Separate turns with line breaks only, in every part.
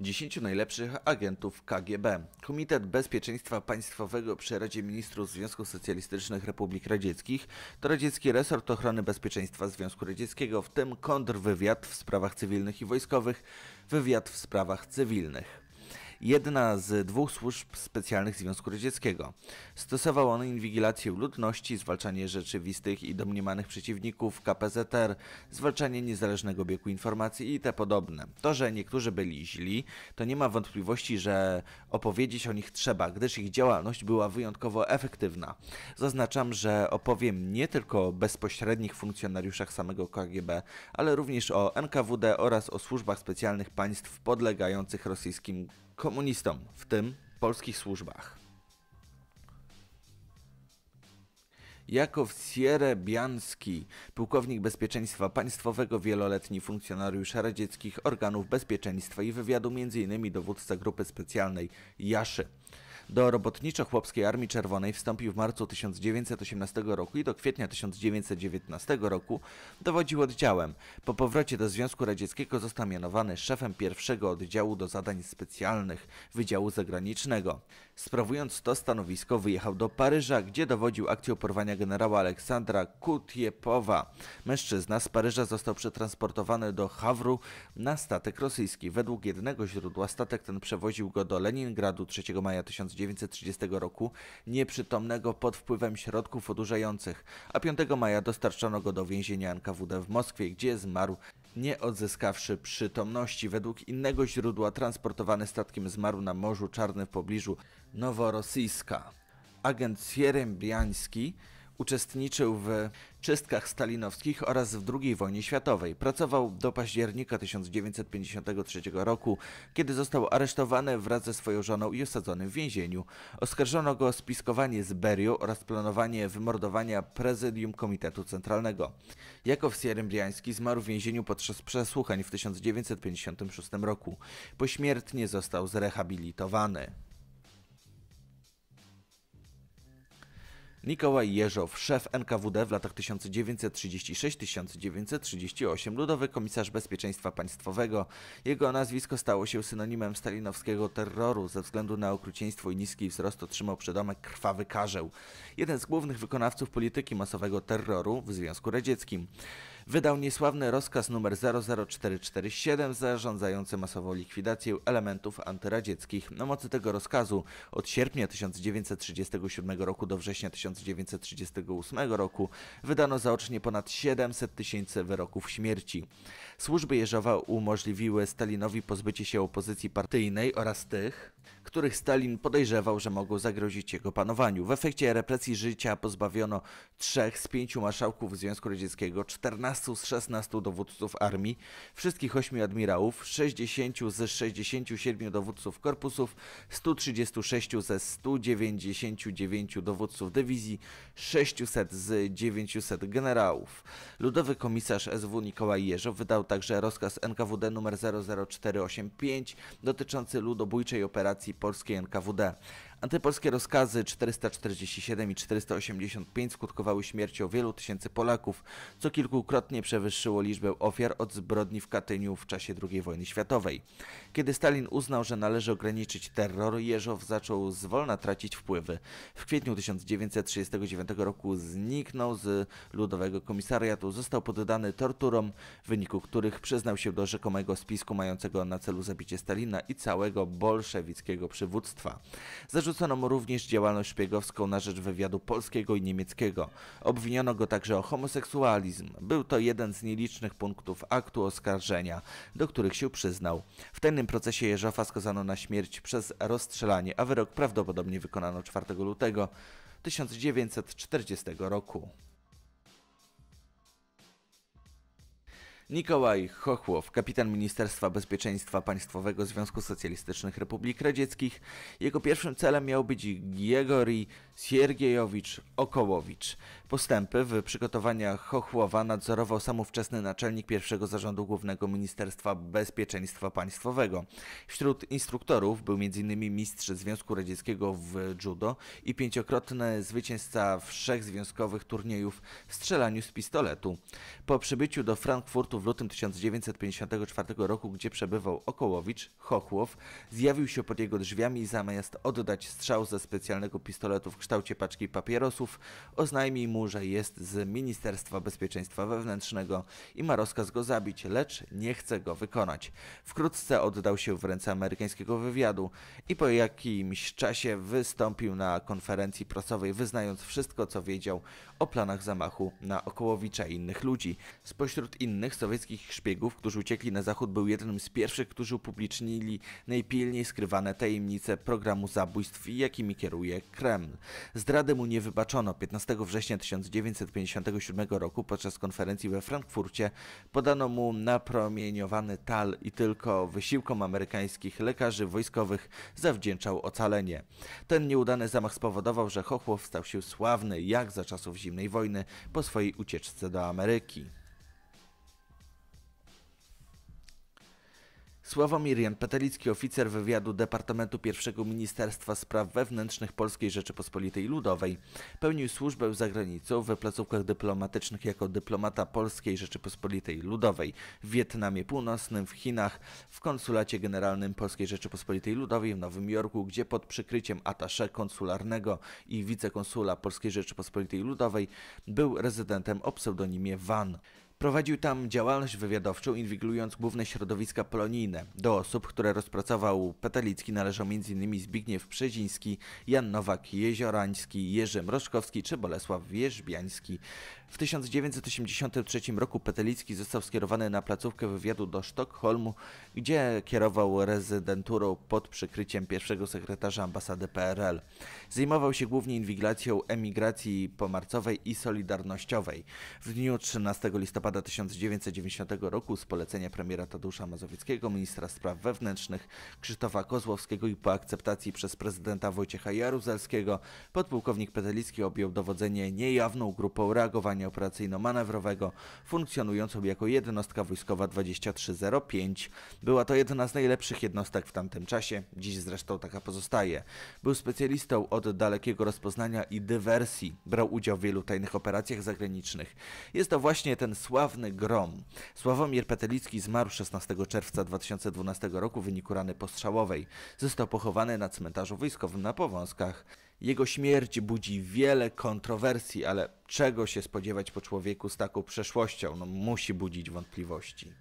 10 najlepszych agentów KGB. Komitet Bezpieczeństwa Państwowego przy Radzie Ministrów Związku Socjalistycznych Republik Radzieckich to radziecki resort ochrony bezpieczeństwa Związku Radzieckiego, w tym kontrwywiad w sprawach cywilnych i wojskowych, wywiad w sprawach cywilnych jedna z dwóch służb specjalnych Związku Radzieckiego. Stosował on inwigilację ludności, zwalczanie rzeczywistych i domniemanych przeciwników KPZR, zwalczanie niezależnego biegu informacji i te podobne. To, że niektórzy byli źli, to nie ma wątpliwości, że opowiedzieć o nich trzeba, gdyż ich działalność była wyjątkowo efektywna. Zaznaczam, że opowiem nie tylko o bezpośrednich funkcjonariuszach samego KGB, ale również o NKWD oraz o służbach specjalnych państw podlegających rosyjskim komunistom, w tym polskich służbach. Jakow Sierebianski, pułkownik bezpieczeństwa państwowego, wieloletni funkcjonariusz radzieckich organów bezpieczeństwa i wywiadu, m.in. dowódca grupy specjalnej Jaszy. Do robotniczo-chłopskiej Armii Czerwonej wstąpił w marcu 1918 roku i do kwietnia 1919 roku dowodził oddziałem. Po powrocie do Związku Radzieckiego został mianowany szefem pierwszego oddziału do zadań specjalnych Wydziału Zagranicznego. Sprawując to stanowisko wyjechał do Paryża, gdzie dowodził akcją porwania generała Aleksandra Kutiepowa. Mężczyzna z Paryża został przetransportowany do Hawru na statek rosyjski. Według jednego źródła statek ten przewoził go do Leningradu 3 maja 1930 roku, nieprzytomnego pod wpływem środków odurzających, a 5 maja dostarczono go do więzienia NKWD w Moskwie, gdzie zmarł nie odzyskawszy przytomności. Według innego źródła transportowany statkiem zmarł na Morzu Czarnym w pobliżu Noworosyjska. Agent Sierembiański Uczestniczył w czystkach stalinowskich oraz w II wojnie światowej. Pracował do października 1953 roku, kiedy został aresztowany wraz ze swoją żoną i osadzony w więzieniu. Oskarżono go o spiskowanie z Berią oraz planowanie wymordowania prezydium Komitetu Centralnego. Jakow Sierembriański zmarł w więzieniu podczas przesłuchań w 1956 roku. Pośmiertnie został zrehabilitowany. Nikołaj Jeżow, szef NKWD w latach 1936-1938, ludowy komisarz bezpieczeństwa państwowego. Jego nazwisko stało się synonimem stalinowskiego terroru. Ze względu na okrucieństwo i niski wzrost otrzymał przydomek Krwawy Karzeł. Jeden z głównych wykonawców polityki masowego terroru w Związku Radzieckim wydał niesławny rozkaz numer 00447 zarządzający masową likwidację elementów antyradzieckich. Na mocy tego rozkazu od sierpnia 1937 roku do września 1938 roku wydano zaocznie ponad 700 tysięcy wyroków śmierci. Służby Jeżowa umożliwiły Stalinowi pozbycie się opozycji partyjnej oraz tych, których Stalin podejrzewał, że mogą zagrozić jego panowaniu. W efekcie represji życia pozbawiono trzech z pięciu marszałków Związku Radzieckiego, 14 z 16 dowódców armii, wszystkich ośmiu admirałów, 60 z 67 dowódców korpusów, 136 ze 199 dowódców dywizji, 600 z 900 generałów. Ludowy komisarz SW Nikołaj Jeżow wydał także rozkaz NKWD nr 00485 dotyczący ludobójczej operacji Polski N. Kawuda. Antypolskie rozkazy 447 i 485 skutkowały śmiercią wielu tysięcy Polaków, co kilkukrotnie przewyższyło liczbę ofiar od zbrodni w Katyniu w czasie II wojny światowej. Kiedy Stalin uznał, że należy ograniczyć terror, Jeżow zaczął zwolna tracić wpływy. W kwietniu 1939 roku zniknął z Ludowego Komisariatu, został poddany torturom, w wyniku których przyznał się do rzekomego spisku mającego na celu zabicie Stalina i całego bolszewickiego przywództwa. Zarzut Zarzucono mu również działalność szpiegowską na rzecz wywiadu polskiego i niemieckiego. Obwiniono go także o homoseksualizm. Był to jeden z nielicznych punktów aktu oskarżenia, do których się przyznał. W tajnym procesie Jerzofa skazano na śmierć przez rozstrzelanie, a wyrok prawdopodobnie wykonano 4 lutego 1940 roku. Nikołaj Chochłow, kapitan Ministerstwa Bezpieczeństwa Państwowego Związku Socjalistycznych Republik Radzieckich. Jego pierwszym celem miał być Giegori Siergiejowicz Okołowicz. Postępy w przygotowaniach Chochłowa nadzorował samówczesny naczelnik pierwszego zarządu Głównego Ministerstwa Bezpieczeństwa Państwowego. Wśród instruktorów był m.in. mistrz Związku Radzieckiego w judo i pięciokrotny zwycięzca wszechzwiązkowych turniejów w strzelaniu z pistoletu. Po przybyciu do Frankfurtu w lutym 1954 roku, gdzie przebywał Okołowicz, Chochłow, zjawił się pod jego drzwiami i zamiast oddać strzał ze specjalnego pistoletu w kształcie paczki papierosów, oznajmił mu, że jest z Ministerstwa Bezpieczeństwa Wewnętrznego i ma rozkaz go zabić, lecz nie chce go wykonać. Wkrótce oddał się w ręce amerykańskiego wywiadu i po jakimś czasie wystąpił na konferencji prasowej, wyznając wszystko, co wiedział o planach zamachu na Okołowicza i innych ludzi. Spośród innych sowieckich szpiegów, którzy uciekli na zachód, był jednym z pierwszych, którzy upublicznili najpilniej skrywane tajemnice programu zabójstw, jakimi kieruje Kreml. Zdrady mu nie wybaczono. 15 września 1957 roku podczas konferencji we Frankfurcie podano mu napromieniowany tal i tylko wysiłkom amerykańskich lekarzy wojskowych zawdzięczał ocalenie. Ten nieudany zamach spowodował, że Hochłow stał się sławny jak za czasów zimnej wojny po swojej ucieczce do Ameryki. Sławomir Jan Petelicki, oficer wywiadu Departamentu I Ministerstwa Spraw Wewnętrznych Polskiej Rzeczypospolitej Ludowej, pełnił służbę za granicą w placówkach dyplomatycznych jako dyplomata Polskiej Rzeczypospolitej Ludowej w Wietnamie Północnym, w Chinach, w Konsulacie Generalnym Polskiej Rzeczypospolitej Ludowej w Nowym Jorku, gdzie pod przykryciem atasze konsularnego i wicekonsula Polskiej Rzeczypospolitej Ludowej był rezydentem o pseudonimie Van. Prowadził tam działalność wywiadowczą, inwigilując główne środowiska polonijne. Do osób, które rozpracował Petelicki należą m.in. Zbigniew Przeziński, Jan Nowak, Jeziorański, Jerzy Mroszkowski czy Bolesław Wierzbiański. W 1983 roku Petelicki został skierowany na placówkę wywiadu do Sztokholmu, gdzie kierował rezydenturą pod przykryciem pierwszego sekretarza ambasady PRL. Zajmował się głównie inwigilacją emigracji pomarcowej i solidarnościowej. W dniu 13 listopada 1990 roku z polecenia premiera Tadusza Mazowieckiego, ministra spraw wewnętrznych Krzysztofa Kozłowskiego i po akceptacji przez prezydenta Wojciecha Jaruzelskiego, podpułkownik Petelicki objął dowodzenie niejawną grupą reagowania operacyjno-manewrowego, funkcjonującą jako jednostka wojskowa 2305. Była to jedna z najlepszych jednostek w tamtym czasie, dziś zresztą taka pozostaje. Był specjalistą od dalekiego rozpoznania i dywersji, brał udział w wielu tajnych operacjach zagranicznych. Jest to właśnie ten sławny Grom. Sławomir Petelicki zmarł 16 czerwca 2012 roku w wyniku rany postrzałowej. Został pochowany na cmentarzu wojskowym na Powązkach. Jego śmierć budzi wiele kontrowersji, ale czego się spodziewać po człowieku z taką przeszłością? No, musi budzić wątpliwości.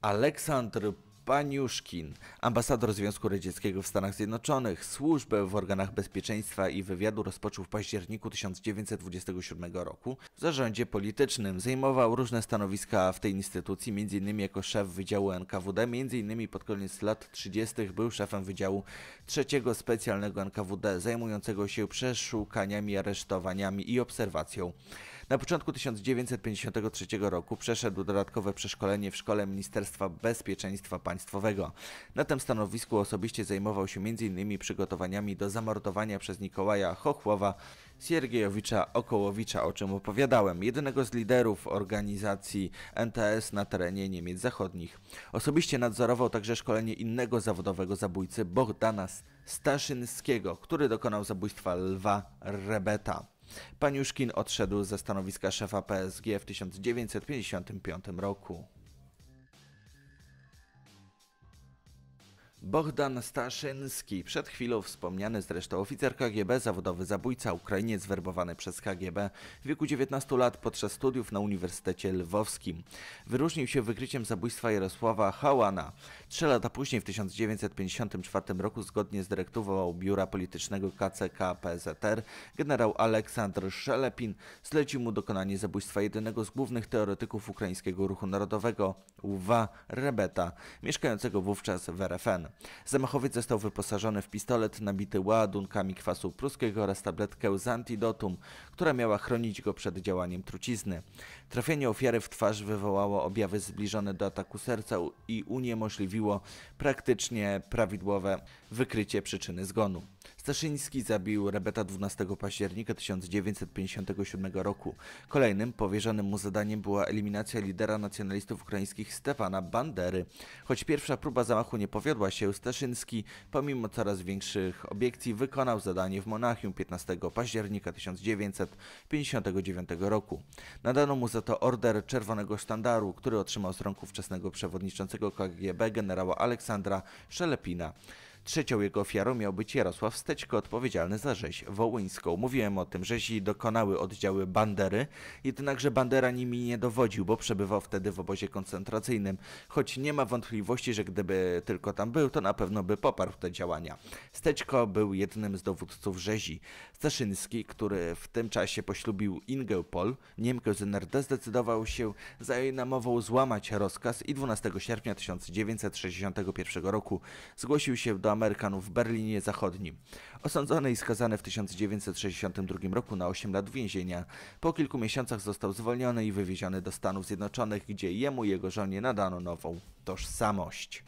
Aleksandr Paniuszkin, ambasador Związku Radzieckiego w Stanach Zjednoczonych, służbę w organach bezpieczeństwa i wywiadu rozpoczął w październiku 1927 roku. W zarządzie politycznym zajmował różne stanowiska w tej instytucji, m.in. jako szef Wydziału NKWD, m.in. pod koniec lat 30. był szefem Wydziału trzeciego Specjalnego NKWD, zajmującego się przeszukaniami, aresztowaniami i obserwacją. Na początku 1953 roku przeszedł dodatkowe przeszkolenie w Szkole Ministerstwa Bezpieczeństwa Państwowego. Na tym stanowisku osobiście zajmował się m.in. przygotowaniami do zamordowania przez Nikołaja Chochłowa Siergiejowicza Okołowicza, o czym opowiadałem, jednego z liderów organizacji NTS na terenie Niemiec Zachodnich. Osobiście nadzorował także szkolenie innego zawodowego zabójcy Bohdana Staszynskiego, który dokonał zabójstwa Lwa Rebeta. Paniuszkin odszedł ze stanowiska szefa PSG w 1955 roku. Bohdan Staszyński, przed chwilą wspomniany zresztą oficer KGB, zawodowy zabójca, Ukrainiec zwerbowany przez KGB w wieku 19 lat podczas studiów na Uniwersytecie Lwowskim. Wyróżnił się wykryciem zabójstwa Jarosława Hałana. Trzy lata później, w 1954 roku, zgodnie z dyrektywą Biura Politycznego KCK PZR, generał Aleksandr Szelepin zlecił mu dokonanie zabójstwa jedynego z głównych teoretyków ukraińskiego ruchu narodowego, Uwa Rebeta, mieszkającego wówczas w RFN. Zamachowiec został wyposażony w pistolet nabity ładunkami kwasu pruskiego oraz tabletkę z antidotum, która miała chronić go przed działaniem trucizny. Trafienie ofiary w twarz wywołało objawy zbliżone do ataku serca i uniemożliwiło praktycznie prawidłowe wykrycie przyczyny zgonu. Staszyński zabił Rebeta 12 października 1957 roku. Kolejnym powierzonym mu zadaniem była eliminacja lidera nacjonalistów ukraińskich Stefana Bandery. Choć pierwsza próba zamachu nie powiodła się, Staszyński, pomimo coraz większych obiekcji, wykonał zadanie w Monachium 15 października 1959 roku. Nadano mu za to order Czerwonego Sztandaru, który otrzymał z rąk ówczesnego przewodniczącego KGB generała Aleksandra Szelepina. Trzecią jego ofiarą miał być Jarosław Steczko, odpowiedzialny za rzeź wołyńską. Mówiłem o tym, że rzezi dokonały oddziały Bandery, jednakże Bandera nimi nie dowodził, bo przebywał wtedy w obozie koncentracyjnym, choć nie ma wątpliwości, że gdyby tylko tam był, to na pewno by poparł te działania. Steczko był jednym z dowódców rzezi. Staszyński, który w tym czasie poślubił Ingeupol, Niemkę z NRD, zdecydował się za jej namową złamać rozkaz i 12 sierpnia 1961 roku zgłosił się do Amerykanów w Berlinie Zachodnim. Osądzony i skazany w 1962 roku na 8 lat więzienia. Po kilku miesiącach został zwolniony i wywieziony do Stanów Zjednoczonych, gdzie jemu i jego żonie nadano nową tożsamość.